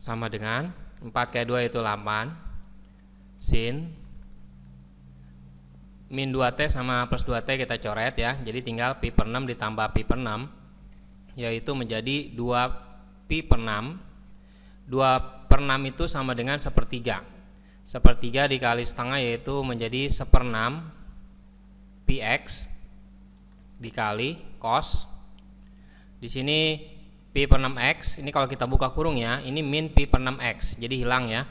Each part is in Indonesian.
sama dengan 4K2 itu 8 sin min 2T sama plus 2T kita coret ya jadi tinggal pi per 6 ditambah pi per 6 yaitu menjadi 2 pi per 6 2 per 6 itu sama dengan sepertiga sepertiga dikali setengah yaitu menjadi seper 6 px dikali cos di sini P per 6X, ini kalau kita buka kurung ya, ini min P per 6X, jadi hilang ya.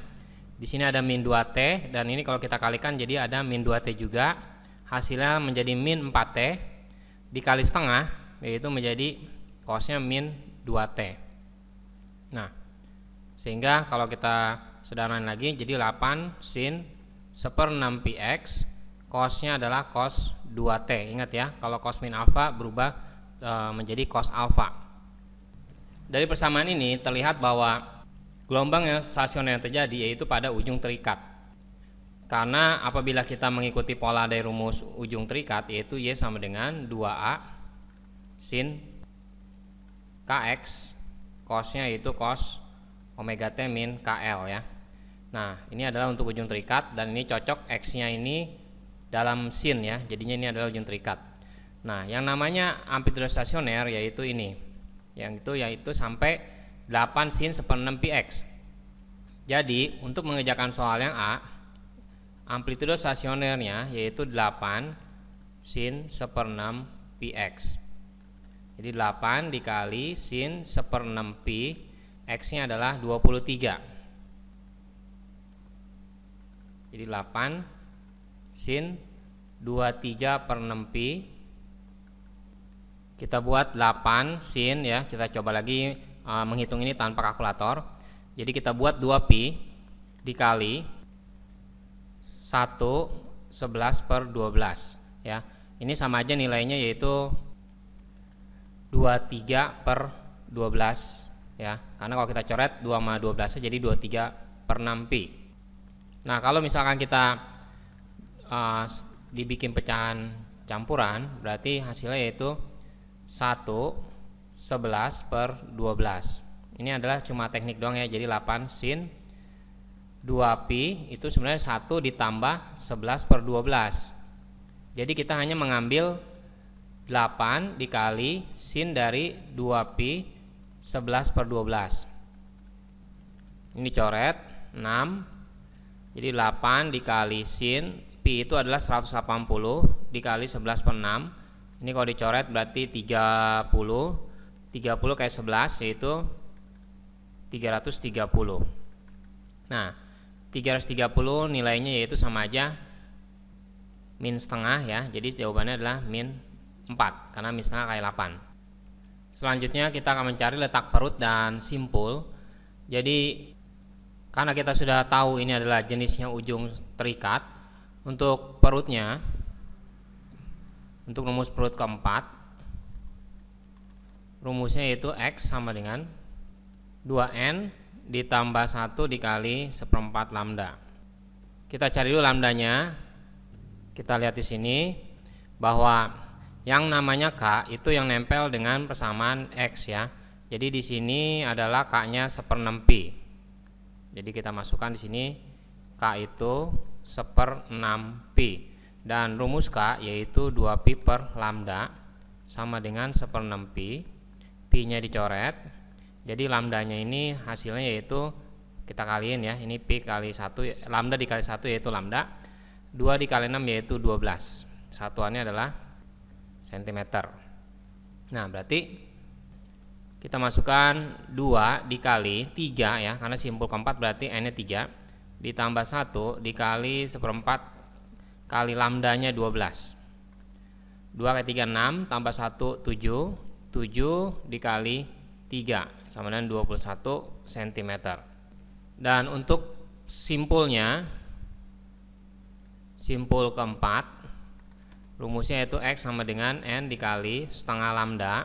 Di sini ada min 2T, dan ini kalau kita kalikan jadi ada min 2T juga, hasilnya menjadi min 4T, dikali setengah, yaitu menjadi kosnya min 2T. Nah, sehingga kalau kita sederhanain lagi, jadi 8 sin seper 6px, kosnya adalah cos 2T, ingat ya, kalau cos min alfa berubah e, menjadi cos alfa. Dari persamaan ini terlihat bahwa gelombang yang stasioner yang terjadi yaitu pada ujung terikat. Karena apabila kita mengikuti pola dari rumus ujung terikat yaitu Y sama dengan 2A sin KX cosnya itu cos omega T min KL ya. Nah ini adalah untuk ujung terikat dan ini cocok X-nya ini dalam sin ya jadinya ini adalah ujung terikat. Nah yang namanya amplitude stasioner yaitu ini yang itu yaitu sampai 8 sin 6 px jadi untuk mengerjakan soal yang A amplitudo stasionernya yaitu 8 sin 6 px jadi 8 dikali sin 6 pi x nya adalah 23 jadi 8 sin 23 per 6 pi kita buat 8 sin ya. Kita coba lagi uh, menghitung ini tanpa kalkulator. Jadi kita buat 2pi dikali 1 11 per 12 ya. Ini sama aja nilainya yaitu 23 per 12 ya. Karena kalau kita coret 2 sama 12 jadi 23 per 6 pi. Nah, kalau misalkan kita uh, dibikin pecahan campuran berarti hasilnya yaitu 1 11 per 12 ini adalah cuma teknik doang ya jadi 8 sin 2pi itu sebenarnya 1 ditambah 11 per 12 jadi kita hanya mengambil 8 dikali sin dari 2pi 11 per 12 ini coret 6 jadi 8 dikali sin pi itu adalah 180 dikali 11 per 6 ini kalau dicoret berarti 30 30 kayak 11 yaitu 330 Nah 330 nilainya yaitu sama aja min setengah ya jadi jawabannya adalah min 4 karena min setengah kayak 8 selanjutnya kita akan mencari letak perut dan simpul jadi karena kita sudah tahu ini adalah jenisnya ujung terikat untuk perutnya untuk rumus perut keempat rumusnya yaitu X sama dengan 2N ditambah 1 dikali seperempat lambda kita cari dulu lambdanya kita lihat di sini bahwa yang namanya K itu yang nempel dengan persamaan X ya jadi di sini adalah K-nya seper 6 Pi jadi kita masukkan di sini K itu seper 6 Pi dan rumus K yaitu 2pi per lambda sama dengan 1 per 6pi pi nya dicoret jadi lambdanya ini hasilnya yaitu kita kaliin ya ini pi kali 1 lambda dikali 1 yaitu lambda 2 dikali 6 yaitu 12 satuannya adalah cm nah berarti kita masukkan 2 dikali 3 ya karena simpul keempat berarti n nya 3 ditambah 1 dikali seperempat kali lambdanya 12. 2 kali 3 6 tambah 1 7, 7 dikali 3 sama dengan 21 cm. Dan untuk simpulnya simpul keempat rumusnya yaitu X sama dengan N dikali setengah lambda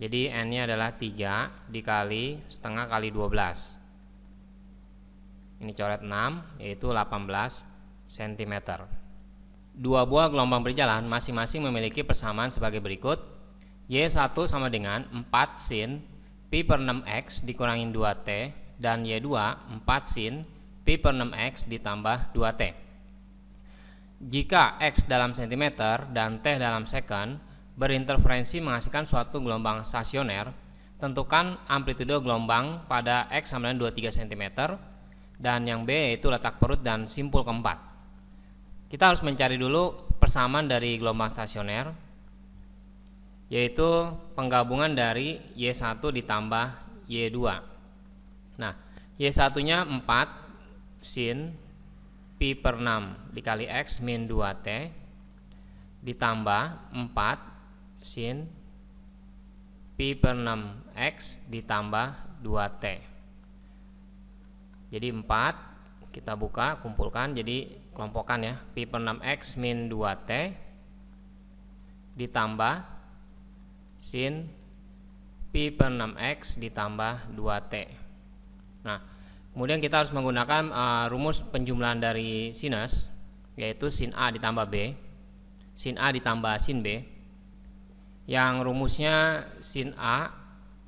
jadi N nya adalah 3 dikali setengah kali 12 ini coret 6 yaitu 18 cm Dua buah gelombang berjalan masing-masing memiliki persamaan sebagai berikut. Y1 sama dengan 4 sin pi per 6x dikurangin 2t dan Y2 4 sin pi per 6x ditambah 2t. Jika x dalam cm dan t dalam second berinterferensi menghasilkan suatu gelombang stasioner, tentukan amplitudo gelombang pada x sama dengan 23 cm dan yang B yaitu letak perut dan simpul keempat kita harus mencari dulu persamaan dari gelombang stasioner yaitu penggabungan dari Y1 ditambah Y2 nah Y1 nya 4 sin Pi per 6 dikali X min 2T ditambah 4 sin Pi per 6 X ditambah 2T jadi 4 kita buka kumpulkan jadi kelompokkan ya pi per 6x min 2t ditambah sin pi per 6x ditambah 2t nah kemudian kita harus menggunakan uh, rumus penjumlahan dari sinus yaitu sin A ditambah B sin A ditambah sin B yang rumusnya sin A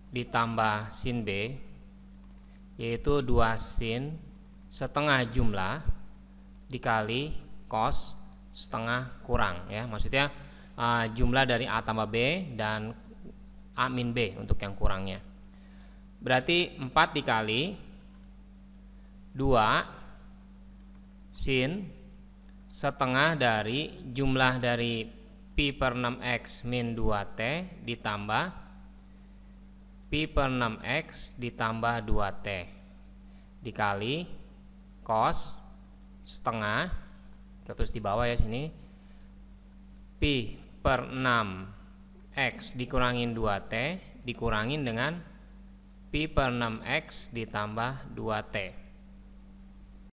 ditambah sin B yaitu 2 sin setengah jumlah dikali cos setengah kurang ya maksudnya uh, jumlah dari A tambah B dan A min B untuk yang kurangnya berarti 4 dikali 2 sin setengah dari jumlah dari pi per 6x min 2t ditambah pi per 6x ditambah 2t dikali cos setengah terus di bawah ya sini pi per 6 x dikurangin 2t dikurangin dengan pi per 6 x ditambah 2t